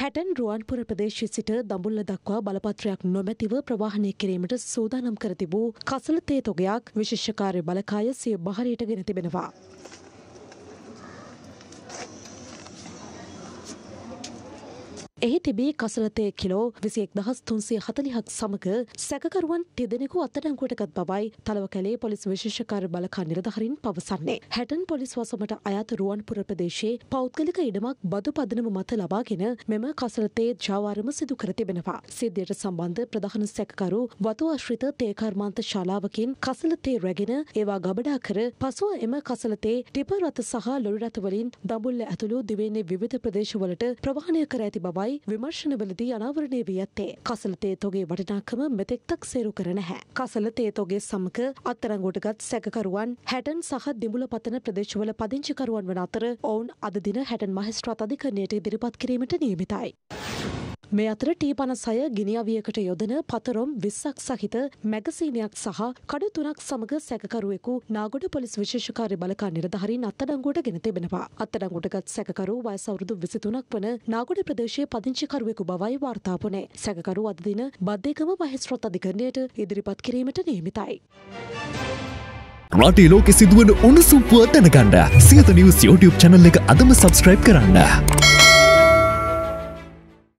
හැටන් රුවන්පුර ප්‍රදේශය සිට දඹුල්ල දක්වා බලපත්‍රයක් නොමැතිව ප්‍රවාහනය කිරීමට සූදානම් කර තිබූ කසලතේ තොගයක් විශේෂකාරය බලකාය සිය බහරයට ගෙන තිබෙනවා. එහි තිබී කසලතය කිලෝ විසියෙක් දහස් තුන්සේ හතලිහක් සමග සැකරුවන් තිදෙනෙකු අත්තඩංකුවටගත් බවයි තලව කලේ පොලිස් විශේෂකාර බලකා නිරධහරින් පවසන්නේ. හැටන් පොලිස් වසමට අයත රුවන් පුරපදේශයේ පෞද්ගලික ඉඩමක් බදු පදනම මත ලබාගෙන මෙම කසලතේ ජාවාරම සිදු කර තිබෙනවා. සිද්ධයට සම්බන්ධ ප්‍රධාන සැකකරු වතු අශ්‍රිත තේකර්මාන්ත ශාලාවකින් කසලතේ රැගෙන ඒවා ගබඩා කර පසුව එම කසලතේ ටිපරත සහ ලොඩරතවලින් දබුල්ල ඇතුළු දිවන්නේ විවිධ ප්‍රදේශවලට ප්‍රවාහණය කර ඇති බවයි බවයි විමර්ශනවලදී අනාවරණය වී ඇත්තේ. කසල තේ තොගේ වටිනාකම මෙතෙක් තක් සේරු කර නැහැ. කසල තේ තොගේ සමග අත්තරංගුටගත් සැකකරුවන් හැටන් සහ දිඹුල පතන ප්‍රදේශවල පදිංචිකරුවන් වන අතර ඔවුන් අද දින හැටන් මහස්ත්‍රාත් අධිකරණයට ඉදිරිපත් කිරීමට නියමිතයි. මේ අතර ටී පනසය ගිනිියවියකට යොදන පතරොම් විස්සක් සහිත මැගසීනයක් සහ කඩු තුනක් සමඟ සැකරුවෙකු නාගොඩ පොලිස් විශේෂකාරය බලකා නිරධහරින් අත්තඩංගුවට ගෙන තිබෙනවා. අත්තඩංගුටගත් සැකරු වයසවරුදු විසිතුනක් වන නාගොඩ ප්‍රදේශය පදිංචිකරුවෙකු බවයි වාර්තාපනේ සැකරු අදදින බද්ධකම වහිස්රොත් අධිකරණයට ඉදිරිපත් කිරීමට නියමිතයි. රටේ ලෝකෙ සිදුවන උණුසුම්පුව දැනගන්න සියත නිවස් YouTube channel එක අදම subscribe කරන්න.